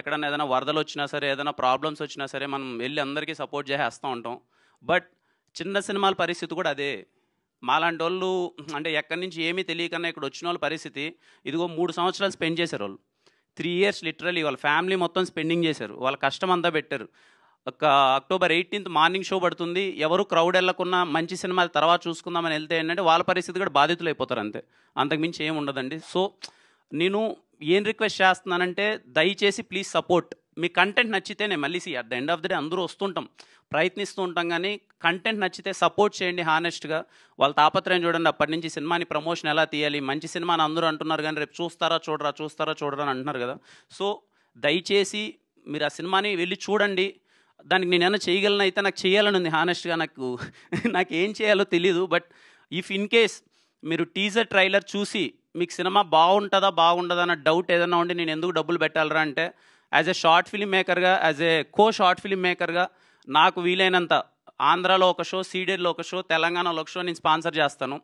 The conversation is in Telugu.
ఎక్కడన్నా ఏదైనా వరదలు వచ్చినా సరే ఏదైనా ప్రాబ్లమ్స్ వచ్చినా సరే మనం వెళ్ళి అందరికీ సపోర్ట్ చేసేస్తూ ఉంటాం బట్ చిన్న సినిమాల పరిస్థితి కూడా అదే మాలాంటి వాళ్ళు అంటే ఎక్కడి నుంచి ఏమీ తెలియకన్నా ఇక్కడ వచ్చిన వాళ్ళ పరిస్థితి ఇదిగో మూడు సంవత్సరాలు స్పెండ్ చేశారు వాళ్ళు త్రీ ఇయర్స్ లిటరలీ వాళ్ళ ఫ్యామిలీ మొత్తం స్పెండింగ్ చేశారు వాళ్ళ కష్టం అంతా పెట్టారు ఒక అక్టోబర్ ఎయిటీన్త్ మార్నింగ్ షో పడుతుంది ఎవరు క్రౌడ్ వెళ్ళకుండా మంచి సినిమా తర్వాత చూసుకుందామని వెళ్తే ఏంటంటే వాళ్ళ పరిస్థితి కూడా బాధితులు అయిపోతారు అంతే అంతకుమించి ఏమి ఉండదండి సో నేను ఏం రిక్వెస్ట్ చేస్తున్నానంటే దయచేసి ప్లీజ్ సపోర్ట్ మీ కంటెంట్ నచ్చితే నేను మళ్ళీ at the end of the day అందరూ వస్తుంటాం ప్రయత్నిస్తూ ఉంటాం కానీ కంటెంట్ నచ్చితే సపోర్ట్ చేయండి హానెస్ట్గా వాళ్ళ తాపత్రయం చూడండి అప్పటి నుంచి సినిమాని ప్రమోషన్ ఎలా తీయాలి మంచి సినిమాని అందరూ అంటున్నారు కానీ రేపు చూస్తారా చూడరా చూస్తారా చూడరా అని అంటున్నారు కదా సో దయచేసి మీరు ఆ సినిమాని వెళ్ళి చూడండి దానికి ఏమైనా చేయగలను అయితే నాకు చేయాలని ఉంది హానెస్ట్గా నాకు నాకు ఏం చేయాలో తెలీదు బట్ ఇఫ్ ఇన్ కేస్ మీరు టీజర్ ట్రైలర్ చూసి మీకు సినిమా బాగుంటుందా బాగుండదా అన్న డౌట్ ఏదైనా ఉండి నేను ఎందుకు డబ్బులు పెట్టాలరా అంటే యాజ్ ఏ షార్ట్ ఫిలిం మేకర్గా as a co short film మేకర్గా నాకు వీలైనంత ఆంధ్రాలో ఒక షో సీడెడ్లో ఒక షో తెలంగాణలో ఒక షో నేను స్పాన్సర్ చేస్తాను